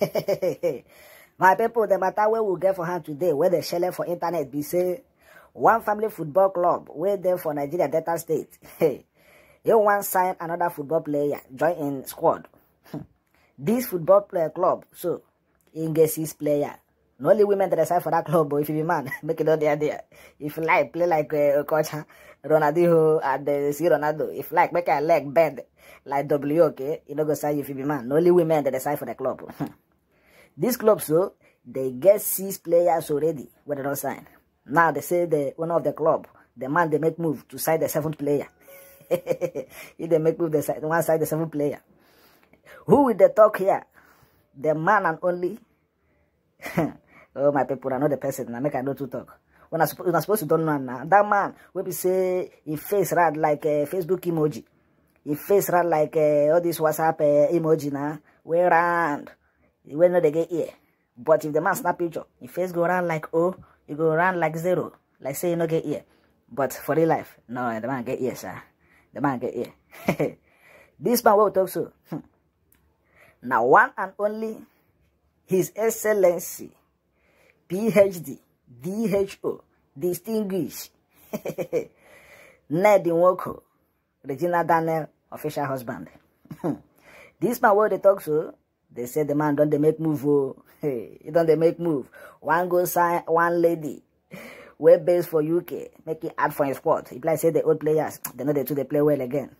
My people, the matter where we get for hand today, where the shell for internet be say, one family football club, where they for Nigeria Delta State. Hey, you one sign another football player, join in squad. this football player club, so, in get player. Not only women that decide for that club, but if you be man, make it all there, there. If you like, play like uh, Coach Ronaldo and uh, see Ronaldo. If you like, make a leg bend like W, okay? You know, go sign if you be man. Not only women that decide for the club. These clubs, so they get six players already when they don't sign. Now they say the owner of the club, the man they make move to sign the seventh player. if they make move, they side, one side the seventh player. Who will they talk here? The man and only. oh my people, I know the person. I make I know to talk. When I when I supposed to don't know now. That man will be say he face red like a Facebook emoji. He face red like eh, all this WhatsApp uh, emoji now. Nah. Way round you will not get here. But if the man snap picture, your face go around like oh, you go around like zero. Like say you no get here. But for the life, no, the man get here, sir. The man get here. this man will talk so. Hmm. now one and only His Excellency, PhD, DHO, Distinguished, Ned Nwoko, Regina Daniel, official husband. Hmm. this man will talk so. They say the man don't they make move. Oh. Hey, don't they make move. One go sign one lady. Web based for UK. Make it hard for his squad. If like say the old players, they know they two. they play well again.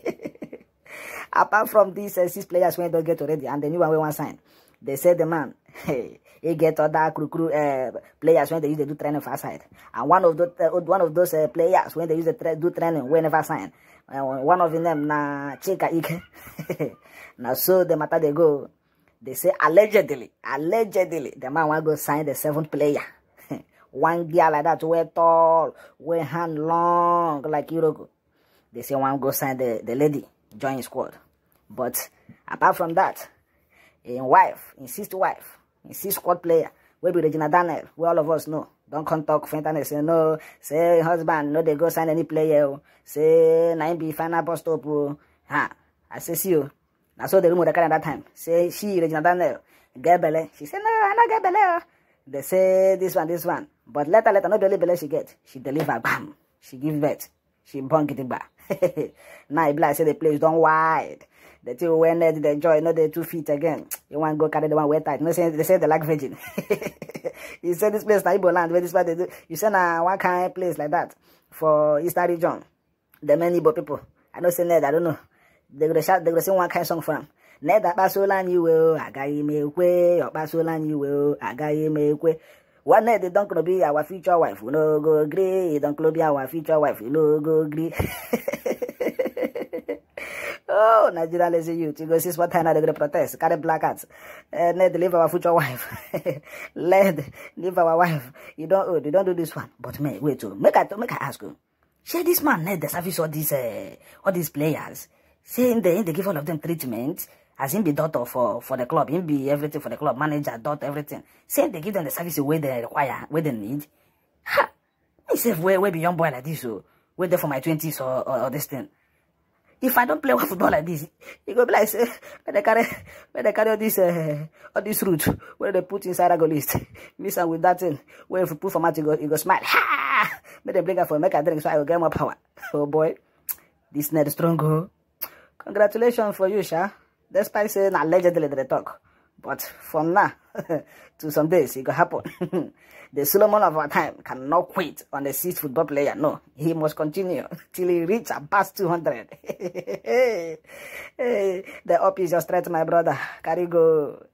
Apart from these uh, six players when they don't get already and the new one we want sign. They said the man, he get other crew, crew uh, players when they use the do training for side. And one of those, uh, one of those uh, players when they use the do training whenever sign. Uh, one of them na Chika Ike. now so the matter they go, they say allegedly, allegedly the man want go sign the seventh player. one girl like that, wear tall, wear hand long like Iroko. They say one go sign the, the lady, join squad. But apart from that, in wife, insist wife, insist squad player, We be Regina Daniel, we all of us know. do come talk for internet, say no, say husband, no They go sign any player, say na be final post up. ha, I say see you. I saw the rumor dey that time, say she, Regina Daniel, get She say no, I no get belle. They say this one, this one. But later, later, no be only she get. She deliver, bam. She give birth. She born back. now e be say the place don wide the two wey net dey enjoy Not the two feet again you wan go carry the one wey tight no say they say they like virgin you say this place na igbo land where this part dey do you say na what kind of place like that for eastern region the many igbo people i don't say ned i don't know They're gonna shout They're gonna sing one kind song for am ned akpasola anyị iwe o agaghị m ekwe ọkpasola anyị iwe o agaghị m ekwe one night don't gonna be our future wife no go grey. don't gonna be our future wife no go grey. oh nigeria lazy youth you go see what time they gonna protest carry black hats uh, eh, let leave our future wife let leave our wife you don't oh, you don't do this one but me wait to oh, make i make i ask you oh, share this man Ned, eh, the service all these uh, all these players the they, they give all of them treatment as him be daughter for for the club him be everything for the club manager daughter everything say they give them the service wey they require where they need ha me where where be young boy like this, o oh. where there for my 20s or or this thing if i don't play one football like this, he go be like say when they carry carry all dis eh, all dis root put inside goal list miss am with that thing where if you put for match, you go smile ha make them bring am for make i drink so i will get more power oh boy dis net strong o oh. congratulations for you sha despite saying allegedly they talk. But from now to some days, it could happen. the Solomon of our time cannot quit on the sixth football player. No, he must continue till he reach and 200. hey, the up is your strength, my brother. Carry go.